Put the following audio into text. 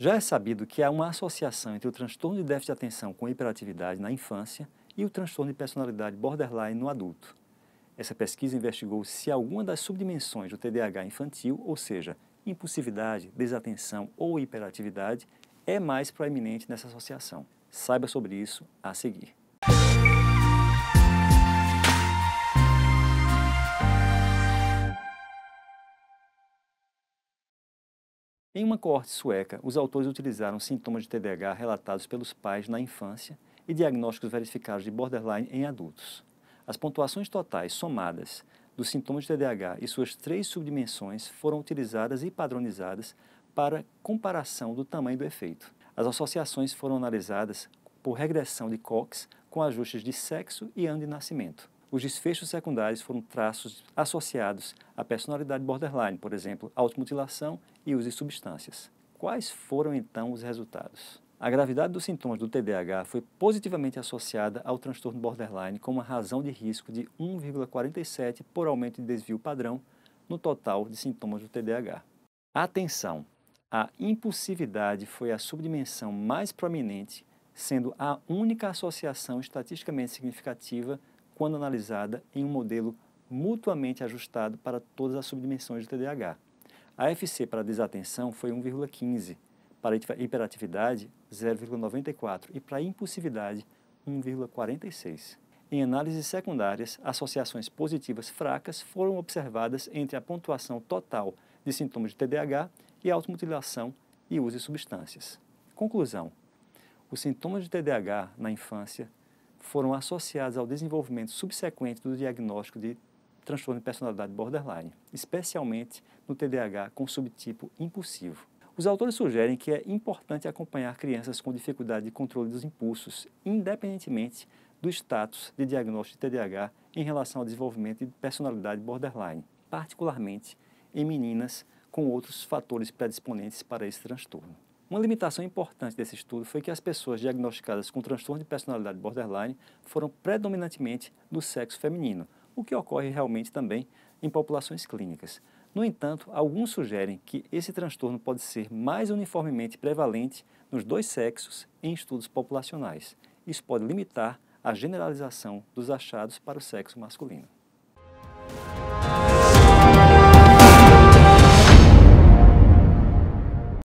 Já é sabido que há uma associação entre o transtorno de déficit de atenção com hiperatividade na infância e o transtorno de personalidade borderline no adulto. Essa pesquisa investigou se alguma das subdimensões do TDAH infantil, ou seja, impulsividade, desatenção ou hiperatividade, é mais proeminente nessa associação. Saiba sobre isso a seguir. Em uma coorte sueca, os autores utilizaram sintomas de TDAH relatados pelos pais na infância e diagnósticos verificados de borderline em adultos. As pontuações totais somadas dos sintomas de TDAH e suas três subdimensões foram utilizadas e padronizadas para comparação do tamanho do efeito. As associações foram analisadas por regressão de Cox com ajustes de sexo e ano de nascimento os desfechos secundários foram traços associados à personalidade borderline, por exemplo, automutilação e uso de substâncias. Quais foram então os resultados? A gravidade dos sintomas do TDAH foi positivamente associada ao transtorno borderline com uma razão de risco de 1,47 por aumento de desvio padrão no total de sintomas do TDAH. Atenção! A impulsividade foi a subdimensão mais prominente, sendo a única associação estatisticamente significativa quando analisada em um modelo mutuamente ajustado para todas as subdimensões do TDAH. A FC para desatenção foi 1,15, para hiperatividade 0,94 e para impulsividade 1,46. Em análises secundárias, associações positivas fracas foram observadas entre a pontuação total de sintomas de TDAH e automutilação e uso de substâncias. Conclusão: os sintomas de TDAH na infância foram associadas ao desenvolvimento subsequente do diagnóstico de transtorno de personalidade borderline, especialmente no TDAH com subtipo impulsivo. Os autores sugerem que é importante acompanhar crianças com dificuldade de controle dos impulsos, independentemente do status de diagnóstico de TDAH em relação ao desenvolvimento de personalidade borderline, particularmente em meninas com outros fatores predisponentes para esse transtorno. Uma limitação importante desse estudo foi que as pessoas diagnosticadas com transtorno de personalidade borderline foram predominantemente do sexo feminino, o que ocorre realmente também em populações clínicas. No entanto, alguns sugerem que esse transtorno pode ser mais uniformemente prevalente nos dois sexos em estudos populacionais. Isso pode limitar a generalização dos achados para o sexo masculino.